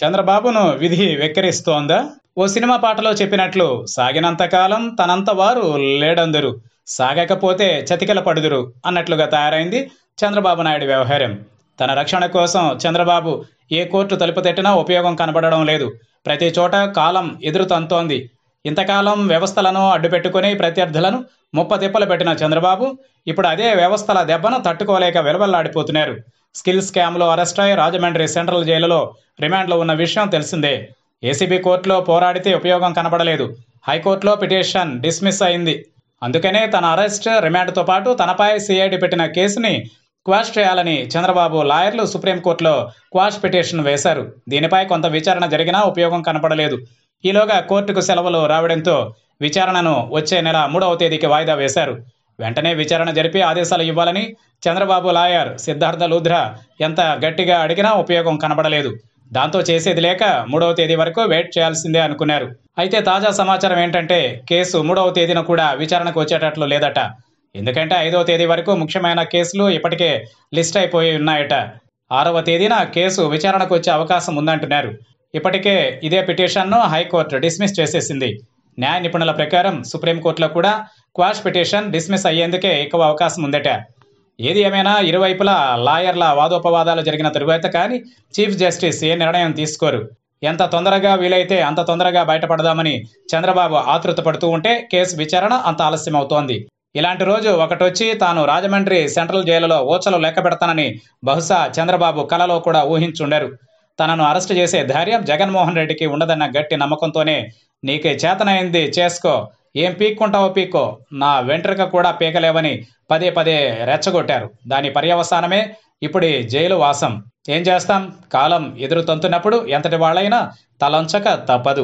చంద్రబాబును విధి వెక్కిరిస్తోందా ఓ సినిమా పాటలో చెప్పినట్లు సాగినంతకాలం తనంత వారు లేడందరు సాగకపోతే చతికిల పడుదురు అన్నట్లుగా తయారైంది చంద్రబాబు నాయుడు వ్యవహారం తన రక్షణ కోసం చంద్రబాబు ఏ కోర్టు తలుపు ఉపయోగం కనబడడం లేదు ప్రతి చోట కాలం ఎదురు తంతోంది ఇంతకాలం వ్యవస్థలను అడ్డుపెట్టుకుని ప్రత్యర్థులను ముప్పతిప్పలు పెట్టిన చంద్రబాబు ఇప్పుడు అదే వ్యవస్థల దెబ్బను తట్టుకోలేక వెలువల్లాడిపోతున్నారు స్కిల్ స్కామ్లో అరెస్ట్ అయి రాజమండ్రి సెంట్రల్ జైలులో రిమాండ్లో ఉన్న విషయం తెలిసిందే ఏసీబీ కోర్టులో పోరాడితే ఉపయోగం కనబడలేదు హైకోర్టులో పిటిషన్ డిస్మిస్ అయింది అందుకనే తన అరెస్ట్ రిమాండ్తో పాటు తనపై సిఐడి పెట్టిన కేసుని క్వాష్ చేయాలని చంద్రబాబు లాయర్లు సుప్రీంకోర్టులో క్వాష్ పిటిషన్ వేశారు దీనిపై కొంత విచారణ జరిగినా ఉపయోగం కనపడలేదు ఈలోగా కోర్టుకు సెలవులు రావడంతో విచారణను వచ్చే నెల మూడవ తేదీకి వాయిదా వేశారు వెంటనే విచారణ జరిపి ఆదేశాలు ఇవ్వాలని చంద్రబాబు లాయర్ సిద్ధార్థ లూధ్రా ఎంత గట్టిగా అడిగినా ఉపయోగం కనబడలేదు దాంతో చేసేది లేక మూడవ తేదీ వరకు వెయిట్ చేయాల్సిందే అనుకున్నారు అయితే తాజా సమాచారం ఏంటంటే కేసు మూడవ తేదీన కూడా విచారణకు వచ్చేటట్లు లేదట ఎందుకంటే ఐదవ తేదీ వరకు ముఖ్యమైన కేసులు ఇప్పటికే లిస్ట్ అయిపోయి ఉన్నాయట ఆరవ తేదీన కేసు విచారణకు వచ్చే అవకాశం ఉందంటున్నారు ఇప్పటికే ఇదే పిటిషన్ను హైకోర్టు డిస్మిస్ చేసేసింది న్యాయ నిపుణుల ప్రకారం సుప్రీంకోర్టులో కూడా క్వాష్ పిటిషన్ డిస్మిస్ అయ్యేందుకే ఎక్కువ అవకాశం ఉందట ఏది ఏమైనా ఇరువైపులా లాయర్ల వాదోపవాదాలు జరిగిన తరువాత కానీ చీఫ్ జస్టిస్ ఏ నిర్ణయం తీసుకోరు ఎంత తొందరగా వీలైతే అంత తొందరగా బయటపడదామని చంద్రబాబు ఆతృత పడుతూ ఉంటే కేసు విచారణ అంత ఆలస్యమవుతోంది ఇలాంటి రోజు ఒకటొచ్చి తాను రాజమండ్రి సెంట్రల్ జైలులో ఓచలు లెక్క పెడతానని బహుశా చంద్రబాబు కలలో కూడా ఊహించుండరు తనను అరెస్టు చేసే ధైర్యం జగన్మోహన్ రెడ్డికి ఉండదన్న గట్టి నమ్మకంతోనే నీకే చేతనైంది చేసుకో ఏం పీక్కుంటావో పీక్కో నా వెంట్రుక కూడా పీకలేవని పదే పదే రెచ్చగొట్టారు దాని పర్యవసానమే ఇప్పుడు జైలు వాసం ఏం చేస్తాం కాలం ఎదురు తంతున్నప్పుడు ఎంతటి వాళ్ళైనా తలంచక తప్పదు